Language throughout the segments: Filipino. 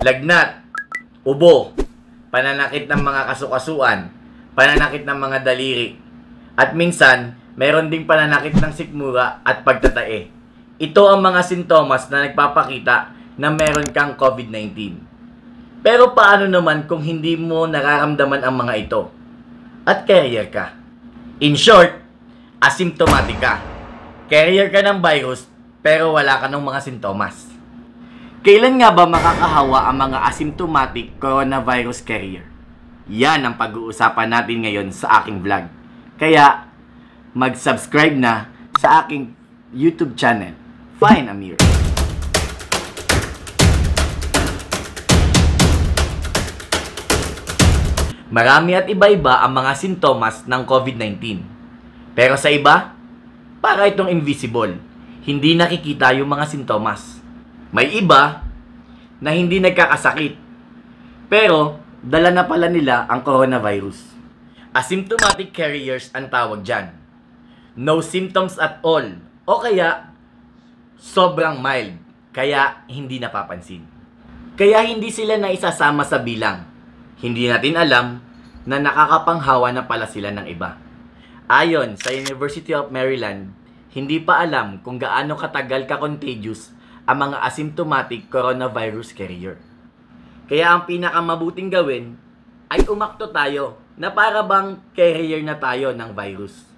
lagnat, ubo, pananakit ng mga kasukasuan, pananakit ng mga daliri, at minsan, mayroon ding pananakit ng sikmura at pagtatae. Ito ang mga sintomas na nagpapakita na meron kang COVID-19. Pero paano naman kung hindi mo nararamdaman ang mga ito? At carrier ka. In short, asymptomatic ka. Carrier ka ng virus pero wala ka ng mga sintomas. Kailan nga ba makakahawa ang mga asymptomatic coronavirus carrier? Yan ang pag-uusapan natin ngayon sa aking vlog. Kaya, mag-subscribe na sa aking YouTube channel, Fine Amir. Marami at iba-iba ang mga sintomas ng COVID-19. Pero sa iba, para itong invisible, hindi nakikita yung mga sintomas. May iba na hindi nagkakasakit. Pero, dala na pala nila ang coronavirus. Asymptomatic carriers ang tawag dyan. No symptoms at all. O kaya, sobrang mild. Kaya, hindi napapansin. Kaya hindi sila naisasama sa bilang. Hindi natin alam na nakakapanghawa na pala sila ng iba. Ayon sa University of Maryland, hindi pa alam kung gaano katagal ka contagious ang mga asymptomatic coronavirus carrier. Kaya ang pinakamabuting gawin ay umakto tayo na para bang carrier na tayo ng virus.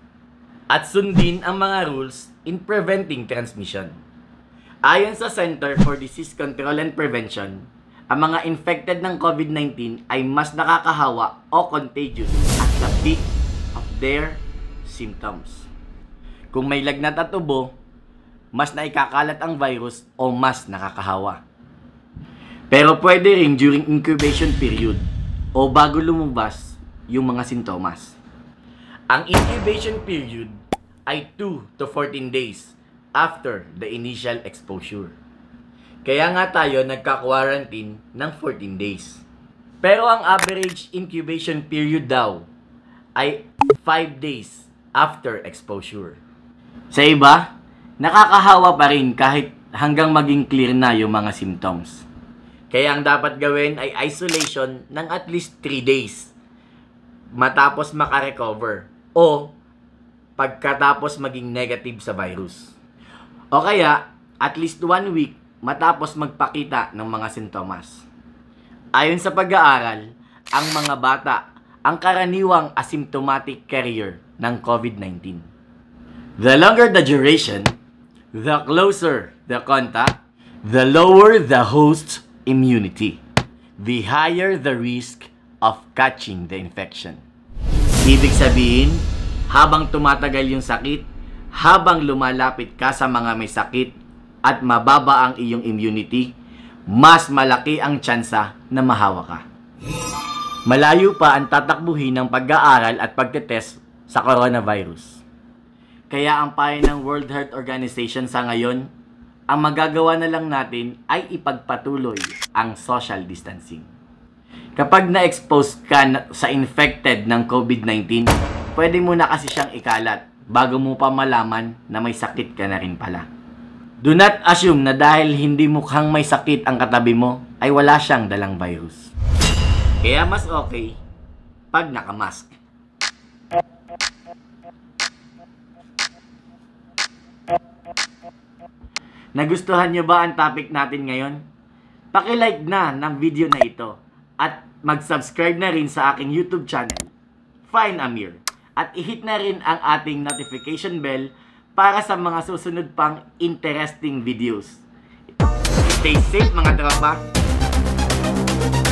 At sundin ang mga rules in preventing transmission. Ayon sa Center for Disease Control and Prevention, ang mga infected ng COVID-19 ay mas nakakahawa o contagious at the peak of their symptoms. Kung may lagnat at ubo, mas naikakalat ang virus o mas nakakahawa. Pero pwede ring during incubation period o bago lumabas yung mga sintomas. Ang incubation period ay 2 to 14 days after the initial exposure. Kaya nga tayo nagka-quarantine ng 14 days. Pero ang average incubation period daw ay 5 days after exposure. Sa iba, nakakahawa pa rin kahit hanggang maging clear na yung mga symptoms. Kaya ang dapat gawin ay isolation ng at least 3 days matapos makarecover o pagkatapos maging negative sa virus. O kaya, at least 1 week matapos magpakita ng mga sintomas. Ayon sa pag-aaral, ang mga bata ang karaniwang asymptomatic carrier ng COVID-19. The longer the duration, The closer the contact, the lower the host's immunity. The higher the risk of catching the infection. Ibig sabihin, habang tumatagal yung sakit, habang lumalapit ka sa mga may sakit at mababa ang iyong immunity, mas malaki ang tsansa na mahawa ka. Malayo pa ang tatakbuhin ng pag-aaral at pagtetest sa coronavirus. Kaya ang payo ng World Health Organization sa ngayon, ang magagawa na lang natin ay ipagpatuloy ang social distancing. Kapag na-expose ka na sa infected ng COVID-19, pwede mo na kasi siyang ikalat bago mo pa malaman na may sakit ka na rin pala. Do not assume na dahil hindi mukhang may sakit ang katabi mo, ay wala siyang dalang virus. Kaya mas okay pag nakamask. Nagustuhan nyo ba ang topic natin ngayon? Pakilike na ng video na ito at mag-subscribe na rin sa aking YouTube channel, Fine Amir. At ihit na rin ang ating notification bell para sa mga susunod pang interesting videos. Stay safe mga tropa!